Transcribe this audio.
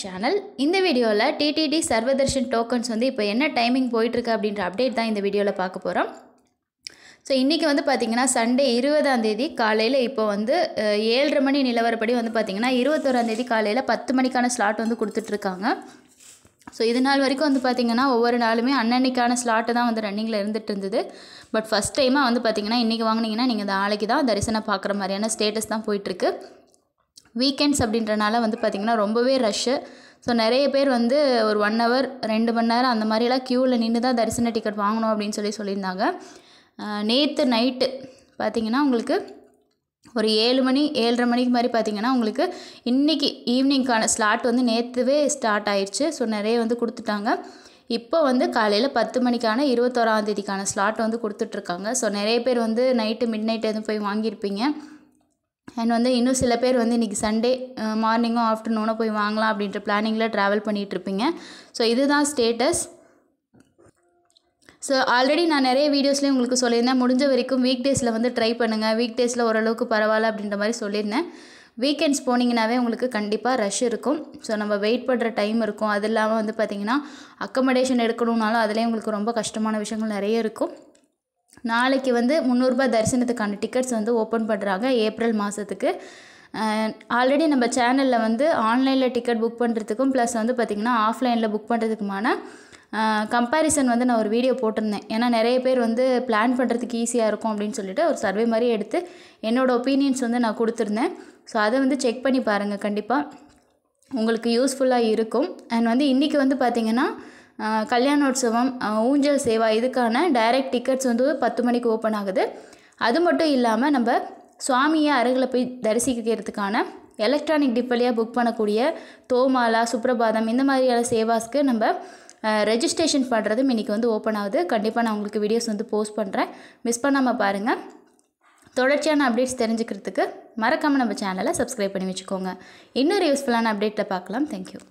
channel இந்த வீடியோவில் TTD Sarvadarshan tokens வந்து இப்போ என்ன டைமிங் போயிட்டுருக்கு அப்படின்ற அப்டேட் தான் இந்த வீடியோவில் பார்க்க போகிறோம் ஸோ இன்றைக்கி வந்து பார்த்திங்கன்னா சண்டே இருபதாந்தேதி காலையில் இப்போ வந்து ஏழரை மணி நிலவரப்படி வந்து பார்த்திங்கன்னா தேதி காலையில் பத்து மணிக்கான ஸ்லாட் வந்து கொடுத்துட்ருக்காங்க ஸோ இது நாள் வரைக்கும் வந்து பார்த்திங்கன்னா ஒவ்வொரு நாளுமே அன்னன்னைக்கான ஸ்லாட்டு தான் வந்து ரன்னிங்கில் இருந்துகிட்டு இருந்தது பட் ஃபஸ்ட் டைமாக வந்து பார்த்திங்கன்னா இன்றைக்கி வாங்கினீங்கன்னா நீங்கள் நாளைக்கு தான் தரிசனம் பார்க்குற மாதிரியான ஸ்டேட்டஸ் தான் போயிட்டுருக்கு வீக்கெண்ட்ஸ் அப்படின்றனால வந்து பார்த்திங்கன்னா ரொம்பவே ரஷ்ஷு ஸோ நிறைய பேர் வந்து ஒரு ஒன் ஹவர் ரெண்டு மணி நேரம் அந்த மாதிரிலாம் க்யூவில் நின்று தான் தரிசன டிக்கெட் வாங்கணும் அப்படின்னு சொல்லி சொல்லியிருந்தாங்க நேற்று நைட்டு பார்த்திங்கன்னா உங்களுக்கு ஒரு ஏழு மணி ஏழரை மணிக்கு மாதிரி பார்த்திங்கன்னா உங்களுக்கு இன்றைக்கி ஈவினிங்க்கான ஸ்லாட் வந்து நேற்றுவே ஸ்டார்ட் ஆயிடுச்சு ஸோ நிறைய வந்து கொடுத்துட்டாங்க இப்போ வந்து காலையில் பத்து மணிக்கான இருபத்தோராந்தேதிக்கான ஸ்லாட் வந்து கொடுத்துட்ருக்காங்க ஸோ நிறைய பேர் வந்து நைட்டு மிட் நைட் எதுவும் போய் வாங்கியிருப்பீங்க அண்ட் வந்து இன்னும் சில பேர் வந்து இன்றைக்கி சண்டே மார்னிங்கும் ஆஃப்டர்நூனோ போய் வாங்கலாம் அப்படின்ற பிளானிங்கில் ட்ராவல் பண்ணிகிட்ருப்பீங்க ஸோ இதுதான் ஸ்டேட்டஸ் ஸோ ஆல்ரெடி நான் நிறைய வீடியோஸ்லேயும் உங்களுக்கு சொல்லியிருந்தேன் முடிஞ்ச வரைக்கும் வீக் டேஸில் வந்து ட்ரை பண்ணுங்கள் வீக் டேஸில் ஓரளவுக்கு பரவாயில்ல அப்படின்ற மாதிரி சொல்லியிருந்தேன் வீக்கெண்ட்ஸ் போனீங்கனாவே உங்களுக்கு கண்டிப்பாக ரஷ் இருக்கும் ஸோ நம்ம வெயிட் பண்ணுற டைம் இருக்கும் அது இல்லாமல் வந்து பார்த்திங்கன்னா அக்கமடேஷன் எடுக்கணுன்னாலும் அதிலே உங்களுக்கு ரொம்ப கஷ்டமான விஷயங்கள் நிறைய இருக்கும் நாளைக்கு வந்து முந்நூறுரூபா தரிசனத்துக்கான டிக்கெட்ஸ் வந்து ஓப்பன் பண்ணுறாங்க ஏப்ரல் மாதத்துக்கு ஆல்ரெடி நம்ம சேனலில் வந்து ஆன்லைனில் டிக்கெட் புக் பண்ணுறதுக்கும் ப்ளஸ் வந்து பார்த்திங்கன்னா ஆஃப்லைனில் புக் பண்ணுறதுக்குமான கம்பேரிசன் வந்து நான் ஒரு வீடியோ போட்டிருந்தேன் ஏன்னா நிறைய பேர் வந்து பிளான் பண்ணுறதுக்கு ஈஸியாக இருக்கும் அப்படின்னு சொல்லிட்டு ஒரு சர்வே மாதிரி எடுத்து என்னோடய ஒப்பீனியன்ஸ் வந்து நான் கொடுத்துருந்தேன் ஸோ அதை வந்து செக் பண்ணி பாருங்கள் கண்டிப்பாக உங்களுக்கு யூஸ்ஃபுல்லாக இருக்கும் அண்ட் வந்து இன்றைக்கி வந்து பார்த்திங்கன்னா கல்யாணோற்சவம் ஊஞ்சல் சேவா இதுக்கான டைரக்ட் டிக்கெட்ஸ் வந்து பத்து மணிக்கு ஓப்பன் ஆகுது அது மட்டும் இல்லாமல் நம்ம சுவாமியை அருகில் போய் தரிசிக்கிறதுக்கான எலக்ட்ரானிக் டிப் புக் பண்ணக்கூடிய தோமாலா சுப்ரபாதம் இந்த மாதிரியான சேவாஸ்க்கு நம்ம ரெஜிஸ்ட்ரேஷன் பண்ணுறதும் இன்றைக்கி வந்து ஓப்பன் ஆகுது கண்டிப்பாக நான் உங்களுக்கு வீடியோஸ் வந்து போஸ்ட் பண்ணுறேன் மிஸ் பண்ணாமல் பாருங்கள் தொடர்ச்சியான அப்டேட்ஸ் தெரிஞ்சுக்கிறதுக்கு மறக்காமல் நம்ம சேனலை சப்ஸ்கிரைப் பண்ணி வச்சுக்கோங்க இன்னொரு யூஸ்ஃபுல்லான அப்டேட்டில் பார்க்கலாம் தேங்க்யூ